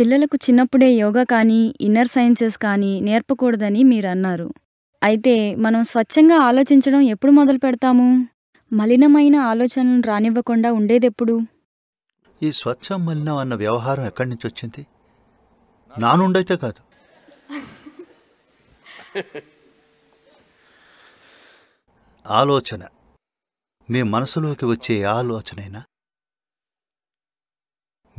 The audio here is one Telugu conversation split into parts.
పిల్లలకు చిన్నప్పుడే యోగా కానీ ఇన్నర్ సైన్సెస్ కానీ నేర్పకూడదని మీరు అన్నారు అయితే మనం స్వచ్ఛంగా ఆలోచించడం ఎప్పుడు మొదలు పెడతాము మలినమైన ఆలోచనలు రానివ్వకుండా ఉండేదెప్పుడు ఈ స్వచ్ఛ మలినం అన్న వ్యవహారం ఎక్కడి నుంచి వచ్చింది నానుండైతే కాదు ఆలోచన మీ మనసులోకి వచ్చే ఆలోచనైనా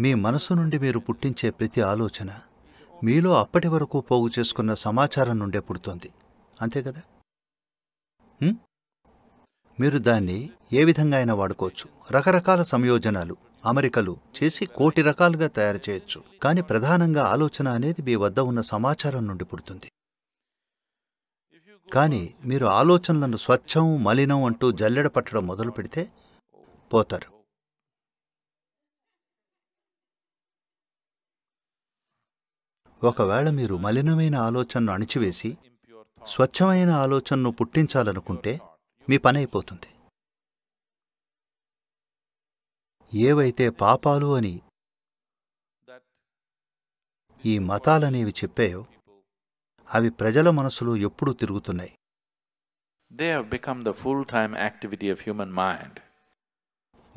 మీ మనసు నుండి మీరు పుట్టించే ప్రతి ఆలోచన మీలో అప్పటి వరకు పోగు చేసుకున్న సమాచారం నుండే పుడుతోంది అంతే కదా మీరు దాన్ని ఏ విధంగా అయినా వాడుకోవచ్చు రకరకాల సంయోజనాలు అమరికలు చేసి కోటి రకాలుగా తయారు చేయొచ్చు కానీ ప్రధానంగా ఆలోచన అనేది మీ వద్ద ఉన్న సమాచారం నుండి పుడుతుంది కానీ మీరు ఆలోచనలను స్వచ్ఛం మలినం అంటూ జల్లెడ పట్టడం మొదలు పెడితే పోతారు ఒకవేళ మీరు మలినమైన ఆలోచనను అణిచివేసి స్వచ్ఛమైన ఆలోచనను పుట్టించాలనుకుంటే మీ పని అయిపోతుంది ఏవైతే పాపాలు అని ఈ మతాలనేవి చెప్పాయో అవి ప్రజల మనసులో ఎప్పుడూ తిరుగుతున్నాయి they become the full time activity of human mind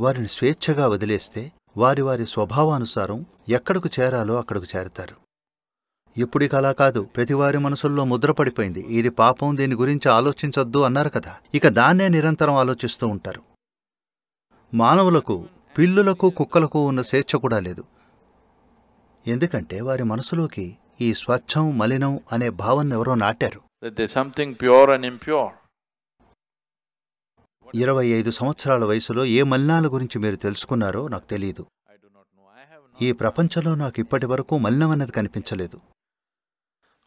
వారిని స్వేచ్ఛగా వదిలేస్తే వారి వారి స్వభావానుసారం ఎక్కడకు చేరాలో అక్కడకు చేరతారు ఇప్పుడికి అలా కాదు ప్రతివారి మనసుల్లో ముద్రపడిపోయింది ఇది పాపం దీని గురించి ఆలోచించొద్దు అన్నారు కదా ఇక దాన్నే నిరంతరం ఆలోచిస్తూ ఉంటారు మానవులకు పిల్లులకు కుక్కలకు ఉన్న స్వేచ్ఛ కూడా లేదు ఎందుకంటే వారి మనసులోకి ఈ స్వచ్ఛం మలినం అనే భావన ఎవరో నాటారు ఇరవై ఐదు సంవత్సరాల వయసులో ఏ మలినాల గురించి మీరు తెలుసుకున్నారో నాకు తెలియదు ఈ ప్రపంచంలో నాకు ఇప్పటి వరకు మలినం అన్నది కనిపించలేదు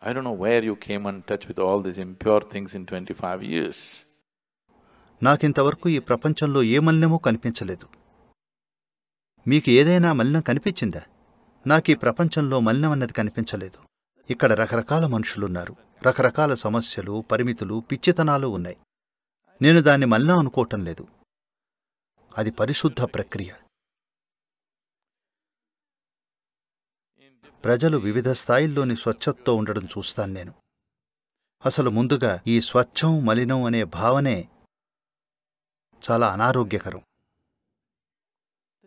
I don't know where you came and touch with all these impure things in 25 years. నాకింతవరకు ఈ ప్రపంచంలో ఏ మలినమో కనిపించలేదు మీకు ఏదైనా మలినం కనిపించిందా నాకు ఈ ప్రపంచంలో మలినం అన్నది కనిపించలేదు ఇక్కడ రకరకాల మనుషులున్నారు రకరకాల సమస్యలు పరిమితులు పిచ్చితనాలు ఉన్నాయి నేను దాన్ని మలినం అనుకోవటం లేదు అది పరిశుద్ధ ప్రక్రియ ప్రజలు వివిధ స్థాయిల్లోని స్వచ్ఛతతో ఉండడం చూస్తాను నేను అసలు ముందుగా ఈ స్వచ్ఛం మలినం అనే భావనే చాలా అనారోగ్యకరం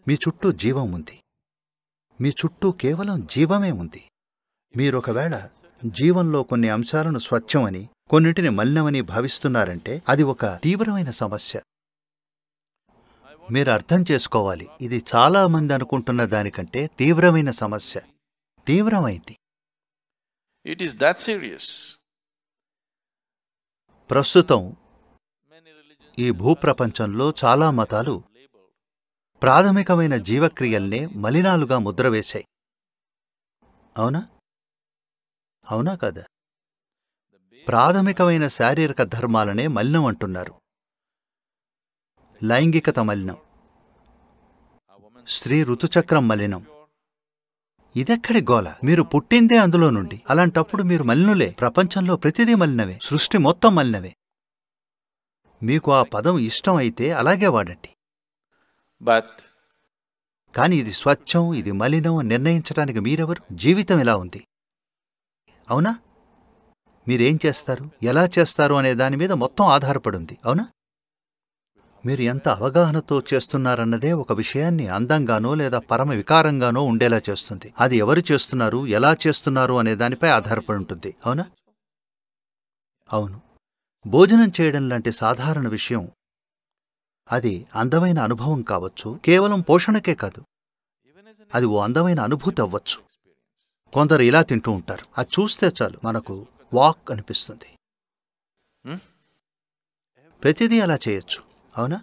మీ చుట్టూ జీవం ఉంది మీ చుట్టూ కేవలం జీవమే ఉంది మీరొకవేళ జీవంలో కొన్ని అంశాలను స్వచ్ఛమని కొన్నిటిని మలినమని భావిస్తున్నారంటే అది ఒక తీవ్రమైన సమస్య మీరు అర్థం చేసుకోవాలి ఇది చాలామంది అనుకుంటున్న దానికంటే తీవ్రమైన సమస్య తీవ్రమైంది ఇట్ ఈస్ దట్ సీరియస్ ప్రస్తుతం ఈ భూప్రపంచంలో చాలా మతాలు ప్రాథమికమైన జీవక్రియల్నే మలినాలుగా ముద్రవేశాయి అవునా అవునా కదా ప్రాథమికమైన శారీరక ధర్మాలనే మలినం అంటున్నారు లైంగికత మలినం స్త్రీ ఋతుచక్రం మలినం ఇదెక్కడి గోల మీరు పుట్టిందే అందులో నుండి అలాంటప్పుడు మీరు మలినులే ప్రపంచంలో ప్రతిదీ మలినవే సృష్టి మొత్తం మలినవే మీకు ఆ పదం ఇష్టం అయితే అలాగే వాడండి బట్ కానీ ఇది స్వచ్ఛం ఇది మలినం నిర్ణయించడానికి మీరెవరు జీవితం ఇలా ఉంది అవునా మీరేం చేస్తారు ఎలా చేస్తారు అనే దాని మీద మొత్తం ఆధారపడి ఉంది అవునా మీరు ఎంత అవగాహనతో చేస్తున్నారన్నదే ఒక విషయాన్ని అందంగానో లేదా పరమ వికారంగానో ఉండేలా చేస్తుంది అది ఎవరు చేస్తున్నారు ఎలా చేస్తున్నారు అనే దానిపై ఆధారపడి ఉంటుంది అవునా అవును భోజనం చేయడం లాంటి సాధారణ విషయం అది అందమైన అనుభవం కావచ్చు కేవలం పోషణకే కాదు అది ఓ అందమైన అనుభూతి అవ్వచ్చు కొందరు ఇలా తింటూ ఉంటారు అది చూస్తే చాలు మనకు వాక్ అనిపిస్తుంది ప్రతిదీ అలా చేయొచ్చు అవునా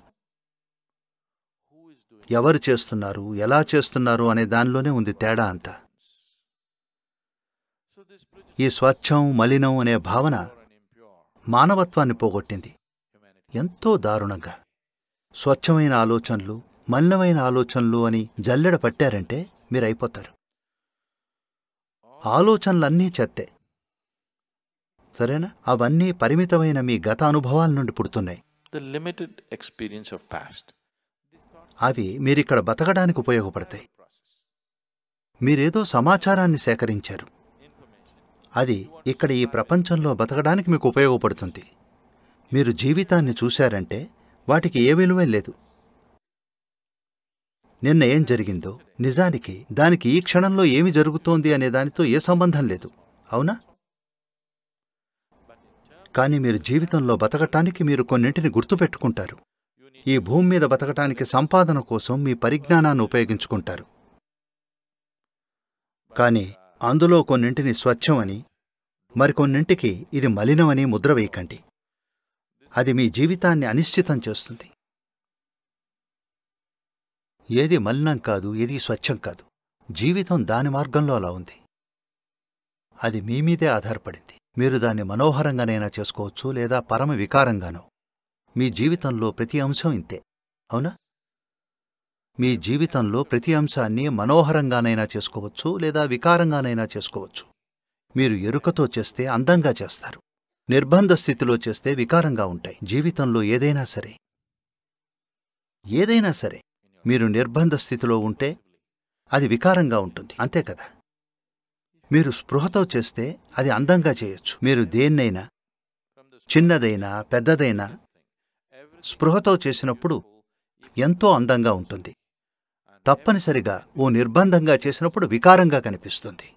ఎవరు చేస్తున్నారు ఎలా చేస్తున్నారు అనే దానిలోనే ఉంది తేడా అంతా ఈ స్వచ్ఛం మలినం అనే భావన మానవత్వాన్ని పోగొట్టింది ఎంతో దారుణంగా స్వచ్ఛమైన ఆలోచనలు మలినమైన ఆలోచనలు అని జల్లెడ పట్టారంటే మీరైపోతారు ఆలోచనలన్నీ చెత్తే సరేనా అవన్నీ పరిమితమైన మీ గత అనుభవాల నుండి పుడుతున్నాయి అవి మీరిక్కడ బతకడానికి ఉపయోగపడతాయి మీరేదో సమాచారాన్ని సేకరించారు అది ఇక్కడ ఈ ప్రపంచంలో బతకడానికి మీకు ఉపయోగపడుతుంది మీరు జీవితాన్ని చూశారంటే వాటికి ఏ విలువ లేదు నిన్న ఏం జరిగిందో నిజానికి దానికి ఈ క్షణంలో ఏమి జరుగుతోంది అనే దానితో ఏ సంబంధం లేదు అవునా కానీ మీరు జీవితంలో బతకటానికి మీరు కొన్నింటిని గుర్తుపెట్టుకుంటారు ఈ భూమి మీద బతకటానికి సంపాదన కోసం మీ పరిజ్ఞానాన్ని ఉపయోగించుకుంటారు కానీ అందులో కొన్నింటిని స్వచ్ఛమని మరికొన్నింటికి ఇది మలినమని ముద్ర వేయకండి అది మీ జీవితాన్ని అనిశ్చితం చేస్తుంది ఏది మలినం కాదు ఏది స్వచ్ఛం కాదు జీవితం దాని మార్గంలో అలా ఉంది అది మీ మీదే ఆధారపడింది మీరు దాన్ని మనోహరంగానైనా చేసుకోవచ్చు లేదా పరమ వికారంగానో మీ జీవితంలో ప్రతి అంశం ఇంతే అవునా మీ జీవితంలో ప్రతి అంశాన్ని మనోహరంగానైనా చేసుకోవచ్చు లేదా వికారంగానైనా చేసుకోవచ్చు మీరు ఎరుకతో చేస్తే అందంగా చేస్తారు నిర్బంధ స్థితిలో చేస్తే వికారంగా ఉంటాయి జీవితంలో ఏదైనా సరే ఏదైనా సరే మీరు నిర్బంధ స్థితిలో ఉంటే అది వికారంగా ఉంటుంది అంతే కదా మీరు స్పృహతో చేస్తే అది అందంగా చేయొచ్చు మీరు దేన్నైనా చిన్నదైనా పెద్దదైనా స్పృహతో చేసినప్పుడు ఎంతో అందంగా ఉంటుంది తప్పనిసరిగా ఓ నిర్బంధంగా చేసినప్పుడు వికారంగా కనిపిస్తుంది